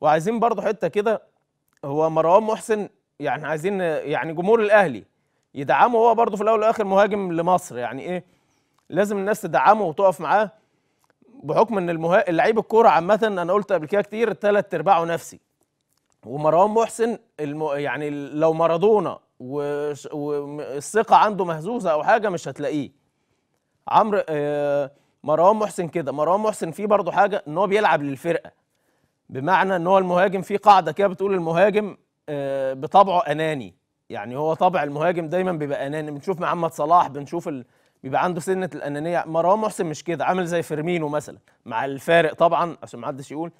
وعايزين برضه حته كده هو مروان محسن يعني عايزين يعني جمهور الاهلي يدعمه هو برضه في الاول والاخر مهاجم لمصر يعني ايه لازم الناس تدعمه وتقف معاه بحكم ان المها... اللعيب الكوره عامه انا قلت قبل كده كتير ثلاث ارباعه نفسي ومروان محسن الم... يعني لو مارادونا والثقه و... عنده مهزوزه او حاجه مش هتلاقيه عمرو آه... مروان محسن كده مروان محسن فيه برضه حاجه ان هو بيلعب للفرقه بمعنى ان هو المهاجم في قاعده كده بتقول المهاجم آه، بطبعه اناني يعني هو طبع المهاجم دايما بيبقى اناني بنشوف محمد صلاح بنشوف ال... بيبقى عنده سنه الانانيه مروان محسن مش كده عامل زي فيرمينو مثلا مع الفارق طبعا عشان ما حدش يقول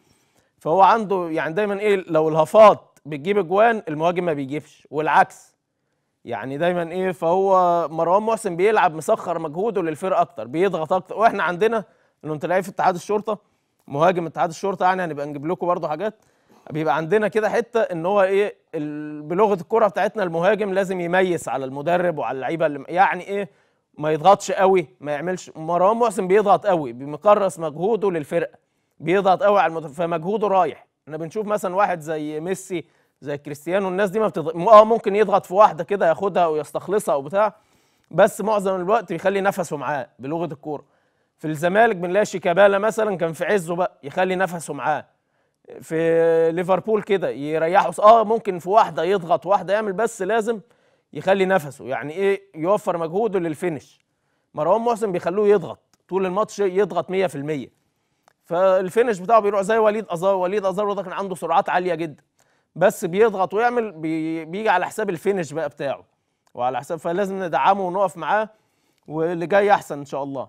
فهو عنده يعني دايما ايه لو الهفاط بتجيب اجوان المهاجم ما بيجيبش والعكس يعني دايما ايه فهو مروان محسن بيلعب مسخر مجهوده للفرقه اكتر بيضغط اكتر واحنا عندنا انت لعيب في اتحاد الشرطه مهاجم اتحاد الشرطه يعني هنبقى نجيب لكم برضه حاجات بيبقى عندنا كده حته ان هو ايه بلغه الكره بتاعتنا المهاجم لازم يميس على المدرب وعلى اللعيبه اللي يعني ايه ما يضغطش قوي ما يعملش مروان محسن بيضغط قوي بيكرس مجهوده للفرقه بيضغط قوي على المدرب فمجهوده رايح احنا بنشوف مثلا واحد زي ميسي زي كريستيانو الناس دي ما بتضغط اه ممكن يضغط في واحده كده ياخدها ويستخلصها وبتاع بس معظم الوقت بيخلي نفسه معاه بلغه الكوره في الزمالك بنلاقي شيكابالا مثلا كان في عزه بقى يخلي نفسه معاه في ليفربول كده يريحه اه ممكن في واحده يضغط واحده يعمل بس لازم يخلي نفسه يعني ايه يوفر مجهوده للفينش مروان محسن بيخلوه يضغط طول الماتش يضغط 100% فالفينش بتاعه بيروح زي وليد ازار وليد ازار ده كان عنده سرعات عاليه جدا بس بيضغط ويعمل بي... بيجي على حساب الفينش بقى بتاعه وعلى حساب فلازم ندعمه ونقف معاه واللي جاي احسن ان شاء الله